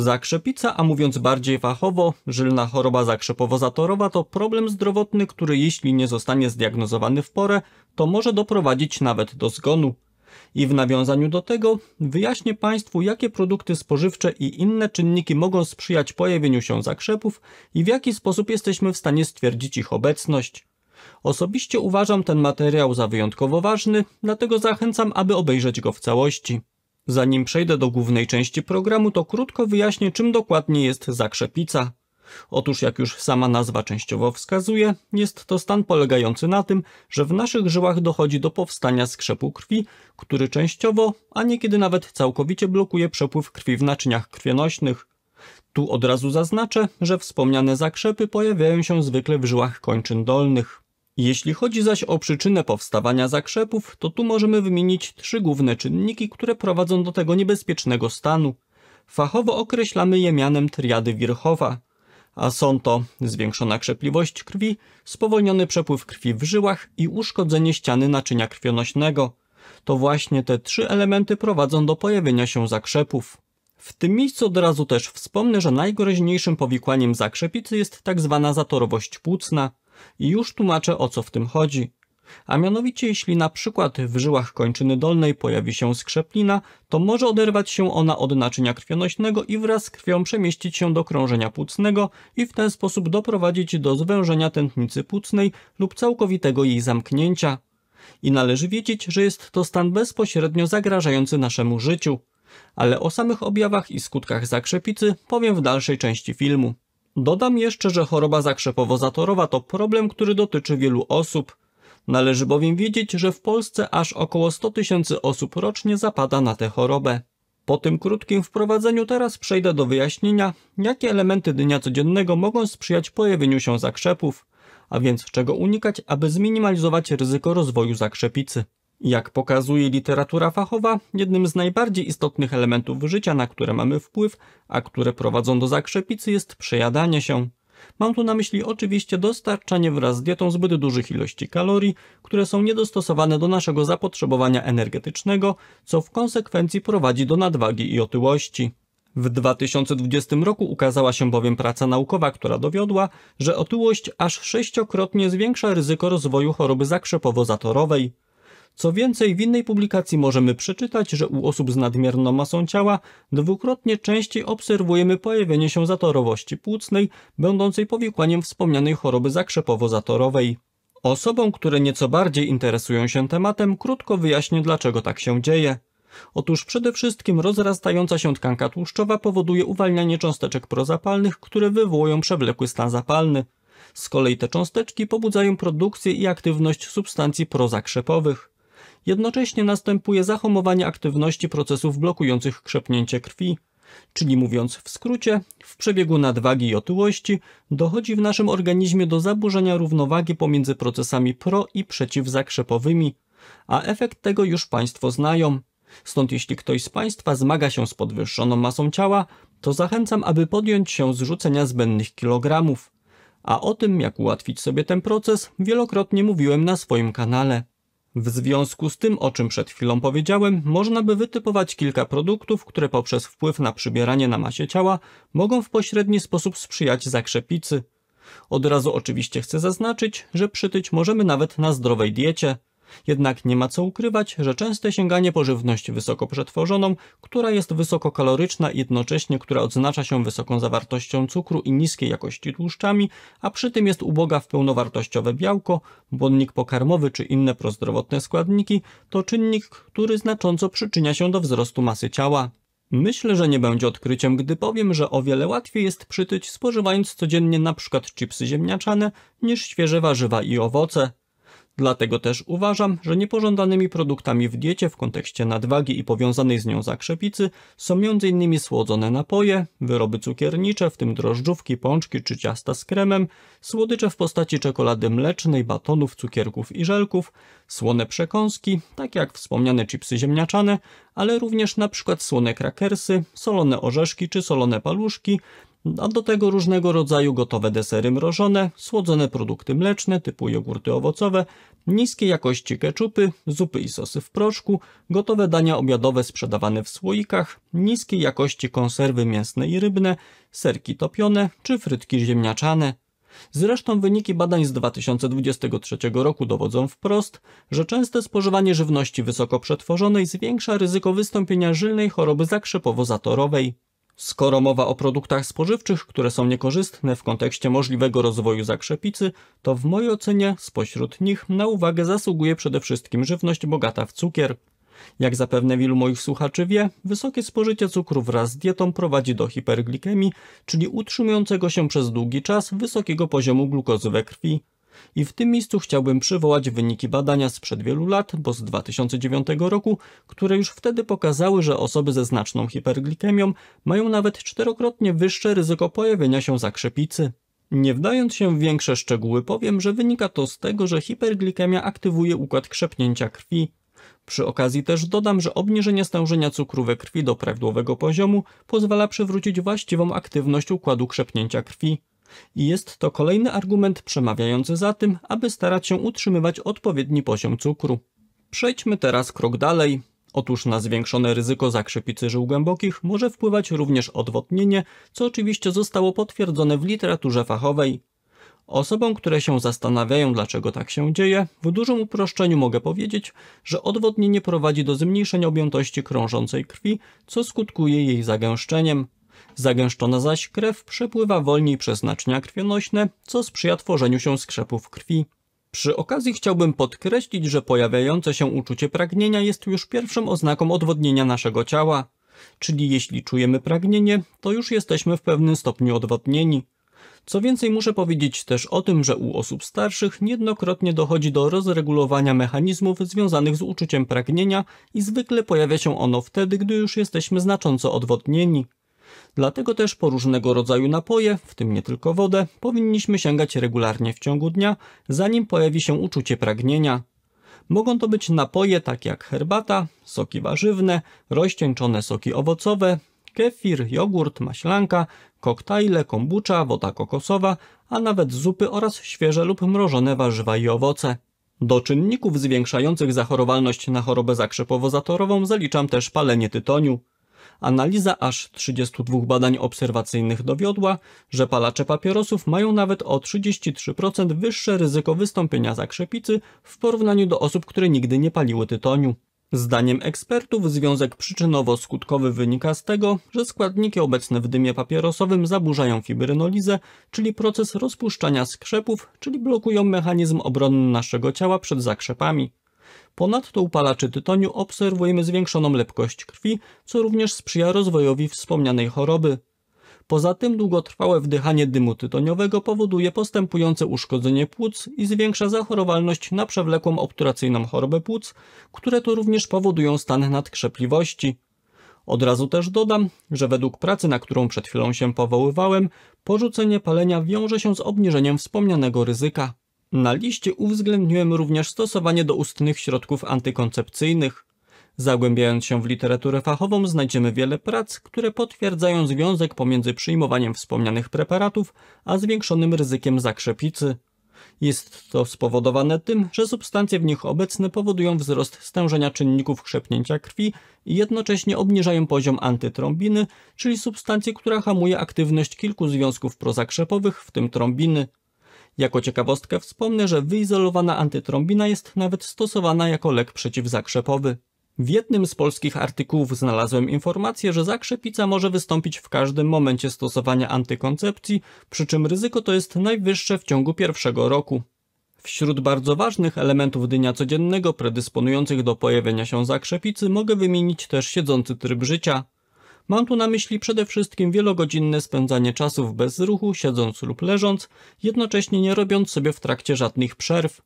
Zakrzepica, a mówiąc bardziej fachowo, żylna choroba zakrzepowo-zatorowa to problem zdrowotny, który jeśli nie zostanie zdiagnozowany w porę, to może doprowadzić nawet do zgonu. I w nawiązaniu do tego wyjaśnię Państwu, jakie produkty spożywcze i inne czynniki mogą sprzyjać pojawieniu się zakrzepów i w jaki sposób jesteśmy w stanie stwierdzić ich obecność. Osobiście uważam ten materiał za wyjątkowo ważny, dlatego zachęcam, aby obejrzeć go w całości. Zanim przejdę do głównej części programu, to krótko wyjaśnię, czym dokładnie jest zakrzepica. Otóż, jak już sama nazwa częściowo wskazuje, jest to stan polegający na tym, że w naszych żyłach dochodzi do powstania skrzepu krwi, który częściowo, a niekiedy nawet całkowicie blokuje przepływ krwi w naczyniach krwionośnych. Tu od razu zaznaczę, że wspomniane zakrzepy pojawiają się zwykle w żyłach kończyn dolnych. Jeśli chodzi zaś o przyczynę powstawania zakrzepów, to tu możemy wymienić trzy główne czynniki, które prowadzą do tego niebezpiecznego stanu. Fachowo określamy je mianem triady Wirchowa, a są to zwiększona krzepliwość krwi, spowolniony przepływ krwi w żyłach i uszkodzenie ściany naczynia krwionośnego. To właśnie te trzy elementy prowadzą do pojawienia się zakrzepów. W tym miejscu od razu też wspomnę, że najgroźniejszym powikłaniem zakrzepicy jest tzw. Tak zatorowość płucna – i już tłumaczę o co w tym chodzi. A mianowicie jeśli na przykład w żyłach kończyny dolnej pojawi się skrzeplina, to może oderwać się ona od naczynia krwionośnego i wraz z krwią przemieścić się do krążenia płucnego i w ten sposób doprowadzić do zwężenia tętnicy płucnej lub całkowitego jej zamknięcia. I należy wiedzieć, że jest to stan bezpośrednio zagrażający naszemu życiu. Ale o samych objawach i skutkach zakrzepicy powiem w dalszej części filmu. Dodam jeszcze, że choroba zakrzepowo-zatorowa to problem, który dotyczy wielu osób. Należy bowiem wiedzieć, że w Polsce aż około 100 tysięcy osób rocznie zapada na tę chorobę. Po tym krótkim wprowadzeniu teraz przejdę do wyjaśnienia, jakie elementy dnia codziennego mogą sprzyjać pojawieniu się zakrzepów, a więc czego unikać, aby zminimalizować ryzyko rozwoju zakrzepicy. Jak pokazuje literatura fachowa, jednym z najbardziej istotnych elementów życia, na które mamy wpływ, a które prowadzą do zakrzepicy, jest przejadanie się. Mam tu na myśli oczywiście dostarczanie wraz z dietą zbyt dużych ilości kalorii, które są niedostosowane do naszego zapotrzebowania energetycznego, co w konsekwencji prowadzi do nadwagi i otyłości. W 2020 roku ukazała się bowiem praca naukowa, która dowiodła, że otyłość aż sześciokrotnie zwiększa ryzyko rozwoju choroby zakrzepowo-zatorowej. Co więcej, w innej publikacji możemy przeczytać, że u osób z nadmierną masą ciała dwukrotnie częściej obserwujemy pojawienie się zatorowości płucnej, będącej powikłaniem wspomnianej choroby zakrzepowo-zatorowej. Osobom, które nieco bardziej interesują się tematem, krótko wyjaśnię dlaczego tak się dzieje. Otóż przede wszystkim rozrastająca się tkanka tłuszczowa powoduje uwalnianie cząsteczek prozapalnych, które wywołują przewlekły stan zapalny. Z kolei te cząsteczki pobudzają produkcję i aktywność substancji prozakrzepowych. Jednocześnie następuje zahamowanie aktywności procesów blokujących krzepnięcie krwi, czyli mówiąc w skrócie, w przebiegu nadwagi i otyłości dochodzi w naszym organizmie do zaburzenia równowagi pomiędzy procesami pro i przeciwzakrzepowymi, a efekt tego już Państwo znają. Stąd jeśli ktoś z Państwa zmaga się z podwyższoną masą ciała, to zachęcam, aby podjąć się zrzucenia zbędnych kilogramów. A o tym, jak ułatwić sobie ten proces, wielokrotnie mówiłem na swoim kanale. W związku z tym, o czym przed chwilą powiedziałem, można by wytypować kilka produktów, które poprzez wpływ na przybieranie na masie ciała mogą w pośredni sposób sprzyjać zakrzepicy. Od razu oczywiście chcę zaznaczyć, że przytyć możemy nawet na zdrowej diecie, jednak nie ma co ukrywać, że częste sięganie po żywność wysoko przetworzoną, która jest wysokokaloryczna i jednocześnie która odznacza się wysoką zawartością cukru i niskiej jakości tłuszczami, a przy tym jest uboga w pełnowartościowe białko, błonnik pokarmowy czy inne prozdrowotne składniki, to czynnik, który znacząco przyczynia się do wzrostu masy ciała. Myślę, że nie będzie odkryciem, gdy powiem, że o wiele łatwiej jest przytyć spożywając codziennie np. chipsy ziemniaczane niż świeże warzywa i owoce. Dlatego też uważam, że niepożądanymi produktami w diecie w kontekście nadwagi i powiązanej z nią zakrzepicy są m.in. słodzone napoje, wyroby cukiernicze, w tym drożdżówki, pączki czy ciasta z kremem, słodycze w postaci czekolady mlecznej, batonów, cukierków i żelków, słone przekąski, tak jak wspomniane chipsy ziemniaczane, ale również np. słone krakersy, solone orzeszki czy solone paluszki, a do tego różnego rodzaju gotowe desery mrożone, słodzone produkty mleczne typu jogurty owocowe, niskiej jakości keczupy, zupy i sosy w proszku, gotowe dania obiadowe sprzedawane w słoikach, niskiej jakości konserwy mięsne i rybne, serki topione czy frytki ziemniaczane. Zresztą wyniki badań z 2023 roku dowodzą wprost, że częste spożywanie żywności wysoko przetworzonej zwiększa ryzyko wystąpienia żylnej choroby zakrzepowo-zatorowej. Skoro mowa o produktach spożywczych, które są niekorzystne w kontekście możliwego rozwoju zakrzepicy, to w mojej ocenie spośród nich na uwagę zasługuje przede wszystkim żywność bogata w cukier. Jak zapewne wielu moich słuchaczy wie, wysokie spożycie cukru wraz z dietą prowadzi do hiperglikemii, czyli utrzymującego się przez długi czas wysokiego poziomu glukozy we krwi. I w tym miejscu chciałbym przywołać wyniki badania sprzed wielu lat, bo z 2009 roku, które już wtedy pokazały, że osoby ze znaczną hiperglikemią mają nawet czterokrotnie wyższe ryzyko pojawienia się zakrzepicy. Nie wdając się w większe szczegóły powiem, że wynika to z tego, że hiperglikemia aktywuje układ krzepnięcia krwi, przy okazji też dodam, że obniżenie stężenia cukru we krwi do prawidłowego poziomu pozwala przywrócić właściwą aktywność układu krzepnięcia krwi. I jest to kolejny argument przemawiający za tym, aby starać się utrzymywać odpowiedni poziom cukru. Przejdźmy teraz krok dalej. Otóż na zwiększone ryzyko zakrzepicy żył głębokich może wpływać również odwodnienie, co oczywiście zostało potwierdzone w literaturze fachowej. Osobom, które się zastanawiają, dlaczego tak się dzieje, w dużym uproszczeniu mogę powiedzieć, że odwodnienie prowadzi do zmniejszenia objętości krążącej krwi, co skutkuje jej zagęszczeniem. Zagęszczona zaś krew przepływa wolniej przez naczynia krwionośne, co sprzyja tworzeniu się skrzepów krwi. Przy okazji chciałbym podkreślić, że pojawiające się uczucie pragnienia jest już pierwszą oznaką odwodnienia naszego ciała. Czyli jeśli czujemy pragnienie, to już jesteśmy w pewnym stopniu odwodnieni. Co więcej muszę powiedzieć też o tym, że u osób starszych niejednokrotnie dochodzi do rozregulowania mechanizmów związanych z uczuciem pragnienia i zwykle pojawia się ono wtedy, gdy już jesteśmy znacząco odwodnieni. Dlatego też po różnego rodzaju napoje, w tym nie tylko wodę, powinniśmy sięgać regularnie w ciągu dnia, zanim pojawi się uczucie pragnienia. Mogą to być napoje takie jak herbata, soki warzywne, rozcieńczone soki owocowe, kefir, jogurt, maślanka, koktajle, kombucha, woda kokosowa, a nawet zupy oraz świeże lub mrożone warzywa i owoce. Do czynników zwiększających zachorowalność na chorobę zakrzepowo-zatorową zaliczam też palenie tytoniu analiza aż 32 badań obserwacyjnych dowiodła, że palacze papierosów mają nawet o 33% wyższe ryzyko wystąpienia zakrzepicy w porównaniu do osób, które nigdy nie paliły tytoniu. Zdaniem ekspertów związek przyczynowo-skutkowy wynika z tego, że składniki obecne w dymie papierosowym zaburzają fibrynolizę, czyli proces rozpuszczania skrzepów, czyli blokują mechanizm obronny naszego ciała przed zakrzepami. Ponadto u palaczy tytoniu obserwujemy zwiększoną lepkość krwi, co również sprzyja rozwojowi wspomnianej choroby. Poza tym długotrwałe wdychanie dymu tytoniowego powoduje postępujące uszkodzenie płuc i zwiększa zachorowalność na przewlekłą obturacyjną chorobę płuc, które to również powodują stan nadkrzepliwości. Od razu też dodam, że według pracy, na którą przed chwilą się powoływałem, porzucenie palenia wiąże się z obniżeniem wspomnianego ryzyka. Na liście uwzględniłem również stosowanie doustnych środków antykoncepcyjnych. Zagłębiając się w literaturę fachową znajdziemy wiele prac, które potwierdzają związek pomiędzy przyjmowaniem wspomnianych preparatów a zwiększonym ryzykiem zakrzepicy. Jest to spowodowane tym, że substancje w nich obecne powodują wzrost stężenia czynników krzepnięcia krwi i jednocześnie obniżają poziom antytrombiny, czyli substancji, która hamuje aktywność kilku związków prozakrzepowych, w tym trombiny. Jako ciekawostkę wspomnę, że wyizolowana antytrombina jest nawet stosowana jako lek przeciwzakrzepowy. W jednym z polskich artykułów znalazłem informację, że zakrzepica może wystąpić w każdym momencie stosowania antykoncepcji, przy czym ryzyko to jest najwyższe w ciągu pierwszego roku. Wśród bardzo ważnych elementów dnia codziennego predysponujących do pojawienia się zakrzepicy mogę wymienić też siedzący tryb życia, Mam tu na myśli przede wszystkim wielogodzinne spędzanie czasów bez ruchu, siedząc lub leżąc, jednocześnie nie robiąc sobie w trakcie żadnych przerw.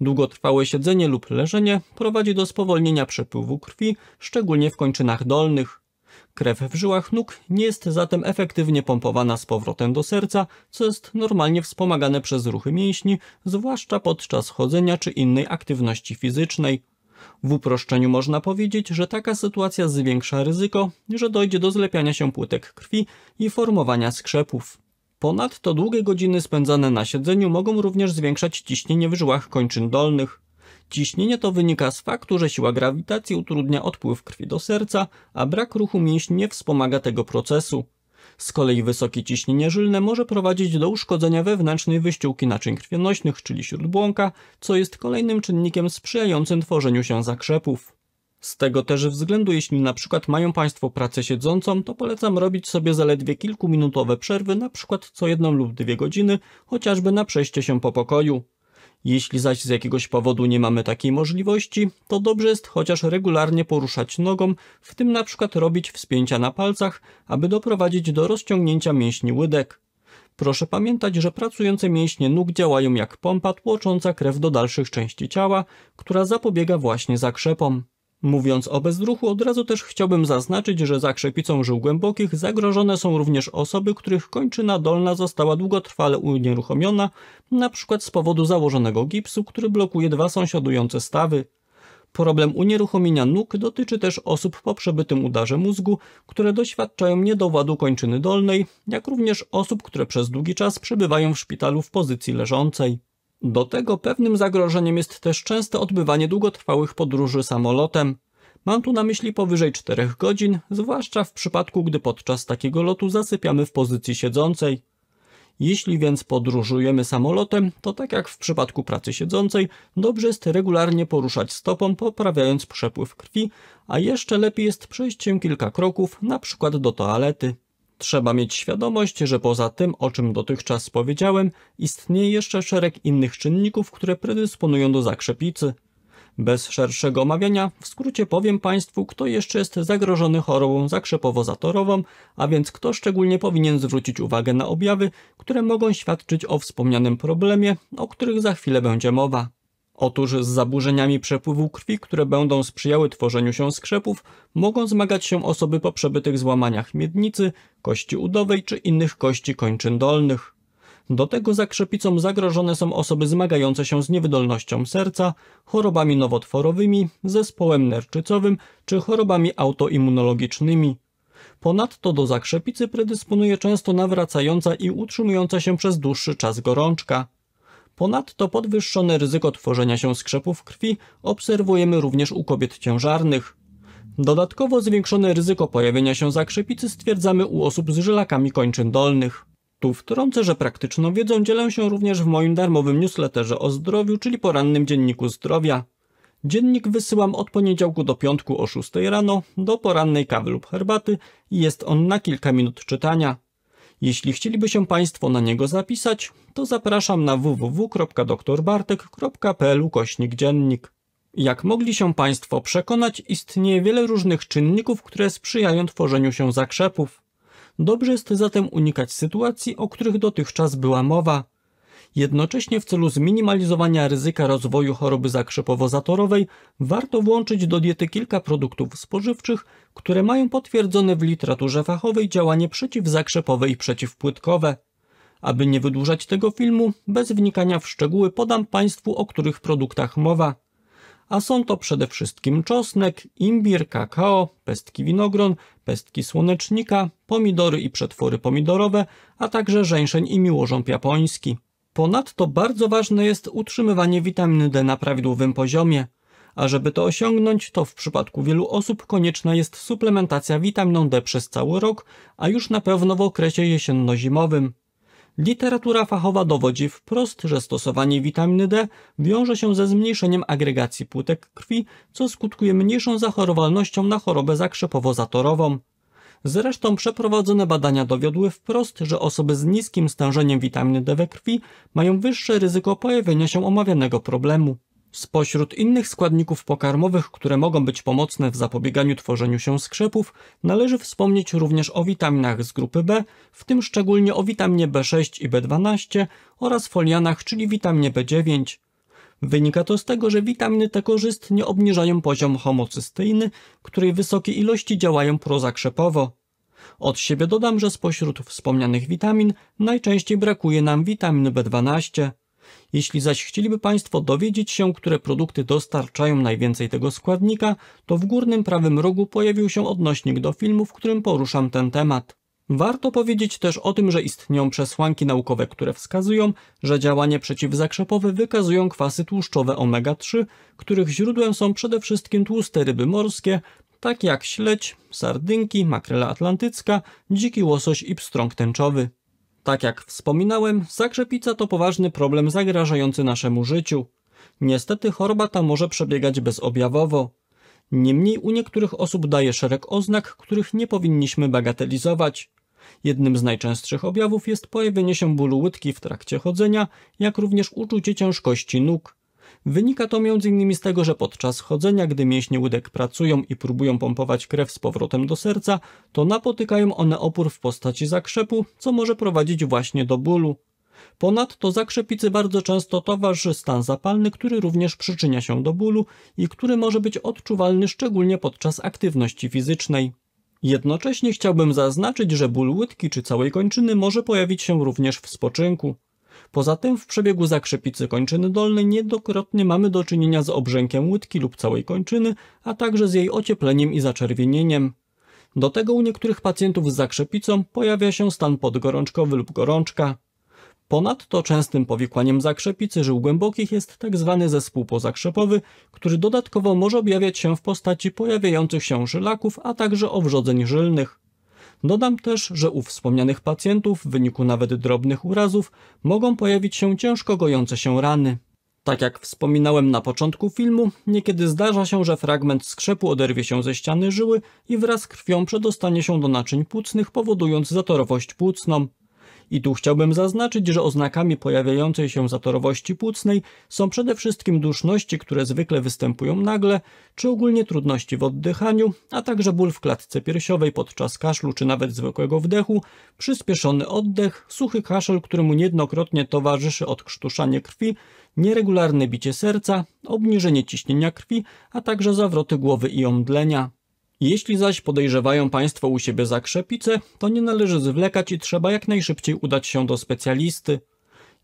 Długotrwałe siedzenie lub leżenie prowadzi do spowolnienia przepływu krwi, szczególnie w kończynach dolnych. Krew w żyłach nóg nie jest zatem efektywnie pompowana z powrotem do serca, co jest normalnie wspomagane przez ruchy mięśni, zwłaszcza podczas chodzenia czy innej aktywności fizycznej. W uproszczeniu można powiedzieć, że taka sytuacja zwiększa ryzyko, że dojdzie do zlepiania się płytek krwi i formowania skrzepów. Ponadto długie godziny spędzane na siedzeniu mogą również zwiększać ciśnienie w żyłach kończyn dolnych. Ciśnienie to wynika z faktu, że siła grawitacji utrudnia odpływ krwi do serca, a brak ruchu mięśni nie wspomaga tego procesu. Z kolei wysokie ciśnienie żylne może prowadzić do uszkodzenia wewnętrznej wyściółki naczyń krwionośnych, czyli śródbłąka, co jest kolejnym czynnikiem sprzyjającym tworzeniu się zakrzepów. Z tego też względu, jeśli na przykład mają Państwo pracę siedzącą, to polecam robić sobie zaledwie kilkuminutowe przerwy, na przykład co jedną lub dwie godziny, chociażby na przejście się po pokoju. Jeśli zaś z jakiegoś powodu nie mamy takiej możliwości, to dobrze jest chociaż regularnie poruszać nogą, w tym na przykład robić wspięcia na palcach, aby doprowadzić do rozciągnięcia mięśni łydek. Proszę pamiętać, że pracujące mięśnie nóg działają jak pompa tłocząca krew do dalszych części ciała, która zapobiega właśnie zakrzepom. Mówiąc o bezruchu, od razu też chciałbym zaznaczyć, że za krzepicą żył głębokich zagrożone są również osoby, których kończyna dolna została długotrwale unieruchomiona, np. z powodu założonego gipsu, który blokuje dwa sąsiadujące stawy. Problem unieruchomienia nóg dotyczy też osób po przebytym udarze mózgu, które doświadczają niedowładu kończyny dolnej, jak również osób, które przez długi czas przebywają w szpitalu w pozycji leżącej. Do tego pewnym zagrożeniem jest też częste odbywanie długotrwałych podróży samolotem. Mam tu na myśli powyżej 4 godzin, zwłaszcza w przypadku, gdy podczas takiego lotu zasypiamy w pozycji siedzącej. Jeśli więc podróżujemy samolotem, to tak jak w przypadku pracy siedzącej, dobrze jest regularnie poruszać stopą, poprawiając przepływ krwi, a jeszcze lepiej jest przejść się kilka kroków, na przykład do toalety. Trzeba mieć świadomość, że poza tym, o czym dotychczas powiedziałem, istnieje jeszcze szereg innych czynników, które predysponują do zakrzepicy. Bez szerszego omawiania, w skrócie powiem Państwu, kto jeszcze jest zagrożony chorobą zakrzepowo-zatorową, a więc kto szczególnie powinien zwrócić uwagę na objawy, które mogą świadczyć o wspomnianym problemie, o których za chwilę będzie mowa. Otóż z zaburzeniami przepływu krwi, które będą sprzyjały tworzeniu się skrzepów, mogą zmagać się osoby po przebytych złamaniach miednicy, kości udowej czy innych kości kończyn dolnych. Do tego zakrzepicą zagrożone są osoby zmagające się z niewydolnością serca, chorobami nowotworowymi, zespołem nerczycowym czy chorobami autoimmunologicznymi. Ponadto do zakrzepicy predysponuje często nawracająca i utrzymująca się przez dłuższy czas gorączka. Ponadto podwyższone ryzyko tworzenia się skrzepów krwi obserwujemy również u kobiet ciężarnych. Dodatkowo zwiększone ryzyko pojawienia się zakrzepicy stwierdzamy u osób z żylakami kończyn dolnych. Tu wtrącę, że praktyczną wiedzą dzielę się również w moim darmowym newsletterze o zdrowiu, czyli porannym dzienniku zdrowia. Dziennik wysyłam od poniedziałku do piątku o 6 rano do porannej kawy lub herbaty i jest on na kilka minut czytania. Jeśli chcieliby się Państwo na niego zapisać, to zapraszam na www.doktorbartek.pl ukośnik dziennik. Jak mogli się Państwo przekonać, istnieje wiele różnych czynników, które sprzyjają tworzeniu się zakrzepów. Dobrze jest zatem unikać sytuacji, o których dotychczas była mowa. Jednocześnie w celu zminimalizowania ryzyka rozwoju choroby zakrzepowo-zatorowej warto włączyć do diety kilka produktów spożywczych, które mają potwierdzone w literaturze fachowej działanie przeciwzakrzepowe i przeciwpłytkowe. Aby nie wydłużać tego filmu, bez wnikania w szczegóły podam Państwu, o których produktach mowa. A są to przede wszystkim czosnek, imbir, kakao, pestki winogron, pestki słonecznika, pomidory i przetwory pomidorowe, a także żeńszeń i miłożąb japoński. Ponadto bardzo ważne jest utrzymywanie witaminy D na prawidłowym poziomie. A żeby to osiągnąć, to w przypadku wielu osób konieczna jest suplementacja witaminą D przez cały rok, a już na pewno w okresie jesienno-zimowym. Literatura fachowa dowodzi wprost, że stosowanie witaminy D wiąże się ze zmniejszeniem agregacji płytek krwi, co skutkuje mniejszą zachorowalnością na chorobę zakrzepowo-zatorową. Zresztą przeprowadzone badania dowiodły wprost, że osoby z niskim stężeniem witaminy D we krwi mają wyższe ryzyko pojawienia się omawianego problemu. Spośród innych składników pokarmowych, które mogą być pomocne w zapobieganiu tworzeniu się skrzepów, należy wspomnieć również o witaminach z grupy B, w tym szczególnie o witaminie B6 i B12 oraz folianach, czyli witaminie B9. Wynika to z tego, że witaminy te korzystnie obniżają poziom homocysteiny, której wysokie ilości działają prozakrzepowo. Od siebie dodam, że spośród wspomnianych witamin najczęściej brakuje nam witaminy B12. Jeśli zaś chcieliby Państwo dowiedzieć się, które produkty dostarczają najwięcej tego składnika, to w górnym prawym rogu pojawił się odnośnik do filmu, w którym poruszam ten temat. Warto powiedzieć też o tym, że istnieją przesłanki naukowe, które wskazują, że działanie przeciwzakrzepowe wykazują kwasy tłuszczowe omega-3, których źródłem są przede wszystkim tłuste ryby morskie, takie jak śledź, sardynki, makrela atlantycka, dziki łosoś i pstrąg tęczowy. Tak jak wspominałem, zakrzepica to poważny problem zagrażający naszemu życiu. Niestety choroba ta może przebiegać bezobjawowo. Niemniej u niektórych osób daje szereg oznak, których nie powinniśmy bagatelizować. Jednym z najczęstszych objawów jest pojawienie się bólu łydki w trakcie chodzenia, jak również uczucie ciężkości nóg. Wynika to m.in. z tego, że podczas chodzenia, gdy mięśnie łydek pracują i próbują pompować krew z powrotem do serca, to napotykają one opór w postaci zakrzepu, co może prowadzić właśnie do bólu. Ponadto zakrzepicy bardzo często towarzyszy stan zapalny, który również przyczynia się do bólu i który może być odczuwalny szczególnie podczas aktywności fizycznej. Jednocześnie chciałbym zaznaczyć, że ból łydki czy całej kończyny może pojawić się również w spoczynku. Poza tym w przebiegu zakrzepicy kończyny dolnej niedokrotnie mamy do czynienia z obrzękiem łydki lub całej kończyny, a także z jej ociepleniem i zaczerwienieniem. Do tego u niektórych pacjentów z zakrzepicą pojawia się stan podgorączkowy lub gorączka. Ponadto częstym powikłaniem zakrzepicy żył głębokich jest tzw. Tak zespół pozakrzepowy, który dodatkowo może objawiać się w postaci pojawiających się żylaków, a także owrzodzeń żylnych. Dodam też, że u wspomnianych pacjentów w wyniku nawet drobnych urazów mogą pojawić się ciężko gojące się rany. Tak jak wspominałem na początku filmu, niekiedy zdarza się, że fragment skrzepu oderwie się ze ściany żyły i wraz z krwią przedostanie się do naczyń płucnych, powodując zatorowość płucną. I tu chciałbym zaznaczyć, że oznakami pojawiającej się zatorowości płucnej są przede wszystkim duszności, które zwykle występują nagle, czy ogólnie trudności w oddychaniu, a także ból w klatce piersiowej podczas kaszlu czy nawet zwykłego wdechu, przyspieszony oddech, suchy kaszel, któremu niejednokrotnie towarzyszy odkrztuszanie krwi, nieregularne bicie serca, obniżenie ciśnienia krwi, a także zawroty głowy i omdlenia. Jeśli zaś podejrzewają Państwo u siebie zakrzepicę, to nie należy zwlekać i trzeba jak najszybciej udać się do specjalisty.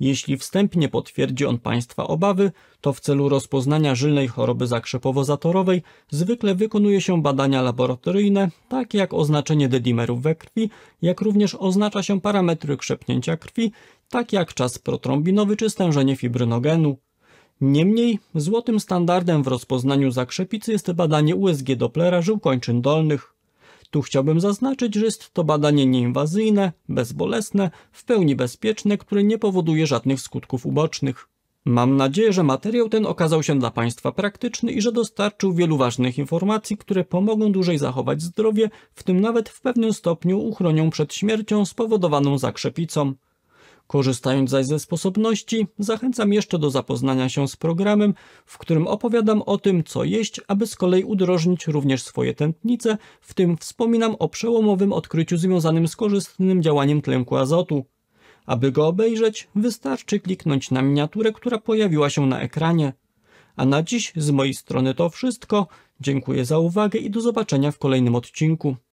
Jeśli wstępnie potwierdzi on Państwa obawy, to w celu rozpoznania żylnej choroby zakrzepowo-zatorowej zwykle wykonuje się badania laboratoryjne, takie jak oznaczenie dedimerów we krwi, jak również oznacza się parametry krzepnięcia krwi, takie jak czas protrombinowy czy stężenie fibrynogenu. Niemniej, złotym standardem w rozpoznaniu zakrzepicy jest badanie USG Dopplera żył kończyn dolnych. Tu chciałbym zaznaczyć, że jest to badanie nieinwazyjne, bezbolesne, w pełni bezpieczne, które nie powoduje żadnych skutków ubocznych. Mam nadzieję, że materiał ten okazał się dla Państwa praktyczny i że dostarczył wielu ważnych informacji, które pomogą dłużej zachować zdrowie, w tym nawet w pewnym stopniu uchronią przed śmiercią spowodowaną zakrzepicą. Korzystając zaś ze sposobności, zachęcam jeszcze do zapoznania się z programem, w którym opowiadam o tym, co jeść, aby z kolei udrożnić również swoje tętnice, w tym wspominam o przełomowym odkryciu związanym z korzystnym działaniem tlenku azotu. Aby go obejrzeć, wystarczy kliknąć na miniaturę, która pojawiła się na ekranie. A na dziś z mojej strony to wszystko. Dziękuję za uwagę i do zobaczenia w kolejnym odcinku.